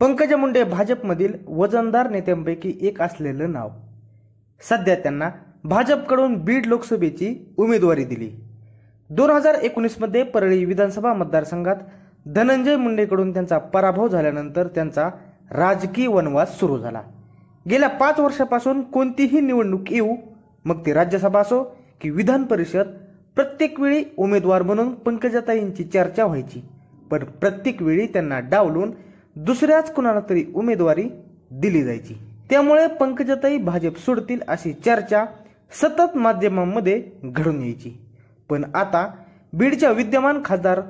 पंकजा मुंडे भाजपमधील वजनदार नेत्यांपैकी एक असलेलं नाव सध्या त्यांना भाजपकडून बीड लोकसभेची उमेदवारी दिली दोन हजार एकोणीसमध्ये परळी विधानसभा मतदारसंघात धनंजय मुंडेकडून त्यांचा पराभव झाल्यानंतर त्यांचा राजकीय वनवास सुरू झाला गेल्या पाच वर्षापासून कोणतीही निवडणूक येऊ मग ती राज्यसभा असो की विधान परिषद प्रत्येक वेळी उमेदवार म्हणून पंकजाताईंची चर्चा व्हायची पण प्रत्येक वेळी त्यांना डावलून दुसऱ्याच कुणाला तरी उमेदवारी दिली जायची त्यामुळे पंकजाताई भाजप सोडतील अशी चर्चा सतत माध्यमांमध्ये घडून यायची पण आता बीडच्या विद्यमान खासदार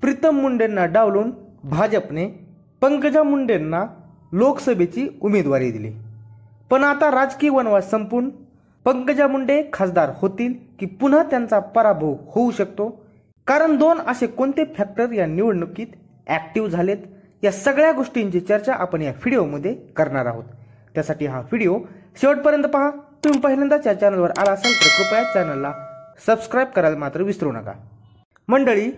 प्रीतम मुंडेंना डावलून भाजपने पंकजा मुंडेंना लोकसभेची उमेदवारी दिली पण आता राजकीय वनवास संपून पंकजा मुंडे खासदार होतील की पुन्हा त्यांचा पराभव होऊ शकतो कारण दोन असे कोणते फॅक्टर या निवडणुकीत ॲक्टिव्ह झालेत या सगळ्या गोष्टींची चर्चा आपण या व्हिडिओमध्ये करणार आहोत त्यासाठी हा व्हिडिओ शेवटपर्यंत पहा तुम्ही पहिल्यांदाच या चॅनलवर आला असाल तर कृपया चॅनलला सबस्क्राईब करायला मात्र विसरू नका मंडळी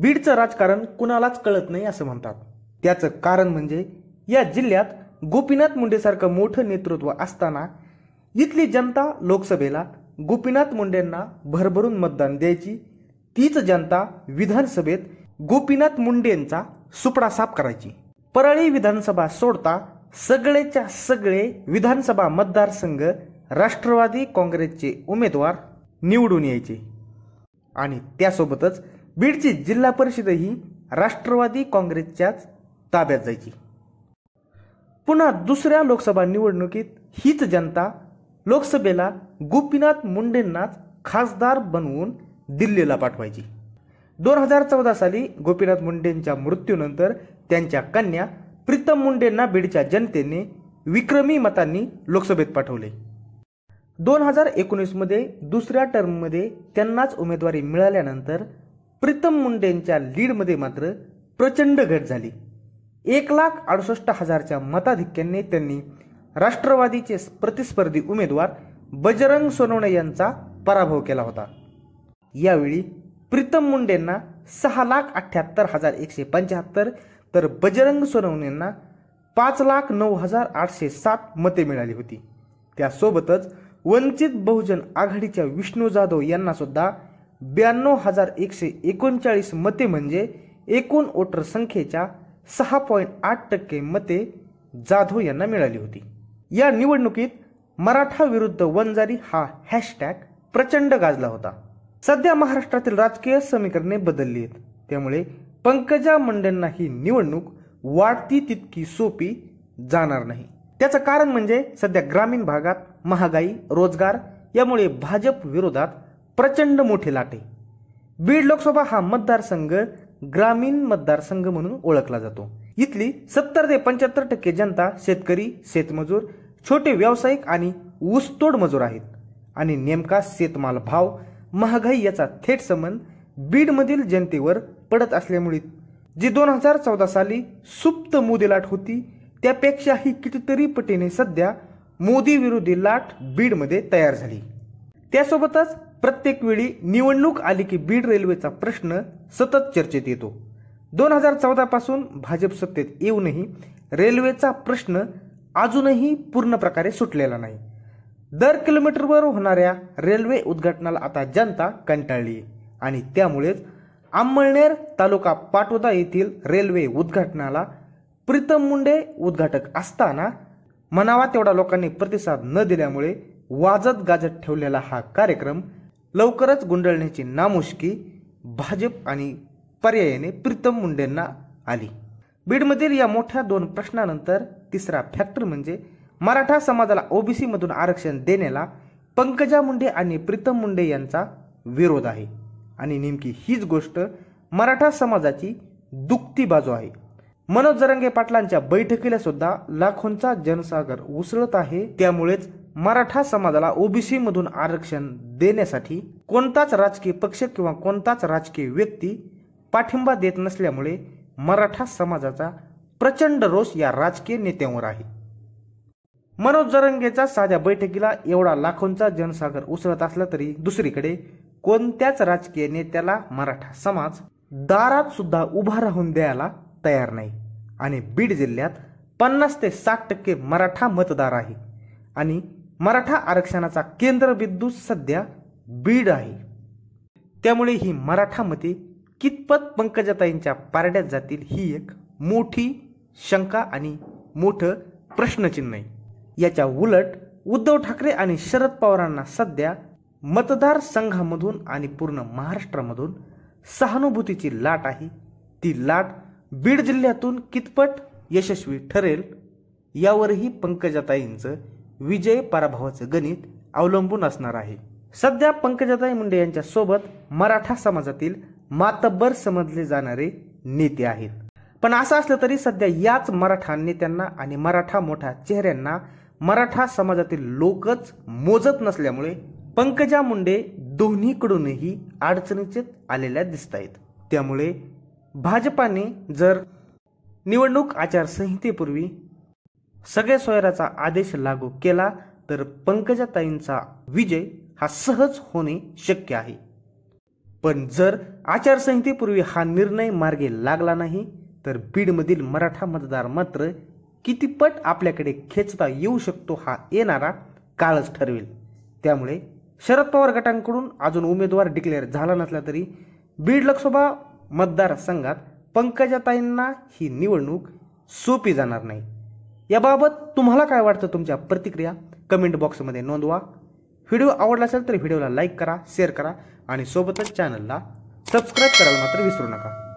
बीडचं राजकारण कुणालाच कळत नाही असं म्हणतात त्याचं कारण म्हणजे या जिल्ह्यात गोपीनाथ सारखं मोठं नेतृत्व असताना इथली जनता लोकसभेला गोपीनाथ मुंडेंना भरभरून मतदान द्यायची तीच जनता विधानसभेत गोपीनाथ मुंडेंचा सुपडा साफ करायची परळी विधानसभा सोडता सगळेच्या सगळे विधानसभा मतदारसंघ राष्ट्रवादी काँग्रेसचे उमेदवार निवडून यायचे आणि त्यासोबतच बीडची जिल्हा परिषदही राष्ट्रवादी काँग्रेसच्याच ताब्यात जायची पुन्हा दुसऱ्या लोकसभा निवडणुकीत हीच जनता लोकसभेला गोपीनाथ मुंडेंनाच खासदार बनवून दिल्लीला पाठवायची दोन हजार चौदा साली गोपीनाथ मुंडेंच्या मृत्यूनंतर त्यांच्या कन्या प्रीतम मुंडेंना बीडच्या जनतेने विक्रमी मतांनी लोकसभेत पाठवले दोन हजार एकोणीसमध्ये दुसऱ्या टर्ममध्ये त्यांनाच उमेदवारी मिळाल्यानंतर प्रीतम मुंडेंच्या लीडमध्ये मात्र प्रचंड घट झाली एक लाख अडुसष्ट हजारच्या मताधिक्याने त्यांनी राष्ट्रवादीचे प्रतिस्पर्धी उमेदवार बजरंग सोनवणे यांचा पराभव केला होता यावेळी प्रीतम मुंडेंना सहा लाख अठ्ठ्याहत्तर हजार एकशे पंच्याहत्तर तर बजरंग सोनवणेंना पाच लाख नऊ हजार आठशे सात मते मिळाली होती त्यासोबतच वंचित बहुजन आघाडीच्या विष्णू जाधव यांनासुद्धा ब्याण्णव हजार एकशे एकोणचाळीस मते म्हणजे एकूण वोटर संख्येच्या सहा पॉईंट आठ टक्के मते जाधव यांना मिळाली होती या निवडणुकीत मराठा विरुद्ध वंजारी हा हॅशटॅग प्रचंड गाजला होता सध्या महाराष्ट्रातील राजकीय समीकरणे बदलली आहेत त्यामुळे पंकजा मुंडेंना ही निवडणूक वाढती तितकी सोपी जाणार नाही त्याचं कारण म्हणजे सध्या ग्रामीण भागात महागाई रोजगार यामुळे भाजप विरोधात प्रचंड मोठे लाटे बीड लोकसभा हा मतदारसंघ ग्रामीण मतदारसंघ म्हणून ओळखला जातो इथली सत्तर ते पंच्याहत्तर टक्के जनता शेतकरी शेतमजूर छोटे व्यावसायिक आणि ऊसतोड मजूर आहेत आणि नेमका शेतमाल भाव महागाई याचा थेट संबंध बीडमधील जनतेवर पडत असल्यामुळे जी दोन हजार चौदा साली सुप्त मोदी लाट होती त्यापेक्षाही कितीतरी पटीने सध्या मोदी विरोधी लाट बीडमध्ये तयार झाली त्यासोबतच प्रत्येक वेळी निवडणूक आली की बीड रेल्वेचा प्रश्न सतत चर्चेत येतो दोन हजार पासून भाजप सत्तेत येऊनही रेल्वेचा प्रश्न अजूनही पूर्ण प्रकारे सुटलेला नाही दर किलोमीटरवर होणाऱ्या रेल्वे उद्घाटनाला आता जनता कंटाळली आणि त्यामुळेच अंमळनेर तालुका पाटोदा येथील रेल्वे उद्घाटनाला प्रीतम मुंडे उद्घाटक असताना म्हणावा तेवढा लोकांनी प्रतिसाद न दिल्यामुळे वाजत गाजत ठेवलेला हा कार्यक्रम लवकरच गुंडळण्याची नामुष्की भाजप आणि पर्यायाने प्रीतम मुंडेंना आली बीडमधील या मोठ्या दोन प्रश्नानंतर तिसरा फॅक्टर म्हणजे मराठा समाजाला ओबीसी मधून आरक्षण देण्याला पंकजा मुंडे आणि प्रीतम मुंडे यांचा विरोध आहे आणि नेमकी हीच गोष्ट मराठा समाजाची दुखती बाजू आहे मनोज जरंगे पाटलांच्या बैठकीला सुद्धा लाखोंचा जनसागर उसळत आहे त्यामुळेच मराठा समाजाला ओबीसी मधून आरक्षण देण्यासाठी कोणताच राजकीय पक्ष किंवा कोणताच राजकीय व्यक्ती पाठिंबा देत नसल्यामुळे मराठा समाजाचा प्रचंड रोष या राजकीय नेत्यांवर आहे मनोज जरंगेचा साध्या बैठकीला एवढा लाखोंचा जनसागर उसळत असला तरी दुसरीकडे कोणत्याच राजकीय नेत्याला मराठा समाज दारात सुद्धा उभा राहून द्यायला तयार नाही आणि बीड जिल्ह्यात पन्नास ते साठ टक्के मराठा मतदार आहे आणि मराठा आरक्षणाचा केंद्रबिंदू सध्या बीड आहे त्यामुळे ही मराठा मते कितपत पंकजाताईंच्या पारड्यात जातील ही एक मोठी शंका आणि मोठं प्रश्नचिन्ह आहे याच्या उलट उद्धव ठाकरे आणि शरद पवारांना सध्या मतदारसंघामधून आणि पूर्ण महाराष्ट्रामधून सहानुभूतीची लाट आहे ती लाट बीड जिल्ह्यातून कितपत यशस्वी ठरेल यावरही पंकजाताईंचं विजय पराभवाचं गणित अवलंबून असणार आहे सध्या पंकजाताई मुंडे यांच्यासोबत मराठा समाजातील मातब्बर समजले जाणारे नेते आहेत पण असं असलं तरी सध्या याच मराठा नेत्यांना आणि मराठा मोठ्या चेहऱ्यांना मराठा समाजातील लोकच मोजत नसल्यामुळे पंकजा मुंडे दोन्हीकडूनही अडचणीचे आलेल्या दिसत आहेत त्यामुळे भाजपाने जर निवडणूक आचारसंहितेपूर्वी सगळ्या सोयराचा आदेश लागू केला तर पंकजाताईंचा विजय हा सहज होणे शक्य आहे पण जर आचारसंहितेपूर्वी हा निर्णय मार्गे लागला नाही तर बीडमधील मराठा मतदार मात्र कितीपट आपल्याकडे खेचता येऊ शकतो हा येणारा काळच ठरवेल त्यामुळे शरद पवार गटांकडून अजून उमेदवार डिक्लेअर झाला नसला तरी बीड लोकसभा मतदारसंघात पंकजाताईंना ही निवडणूक सोपी जाणार नाही याबाबत तुम्हाला काय वाटतं तुमच्या प्रतिक्रिया कमेंट बॉक्समध्ये नोंदवा व्हिडिओ आवडला असेल तर व्हिडिओला लाईक करा शेअर करा आणि सोबतच चॅनलला सबस्क्राईब करायला मात्र विसरू नका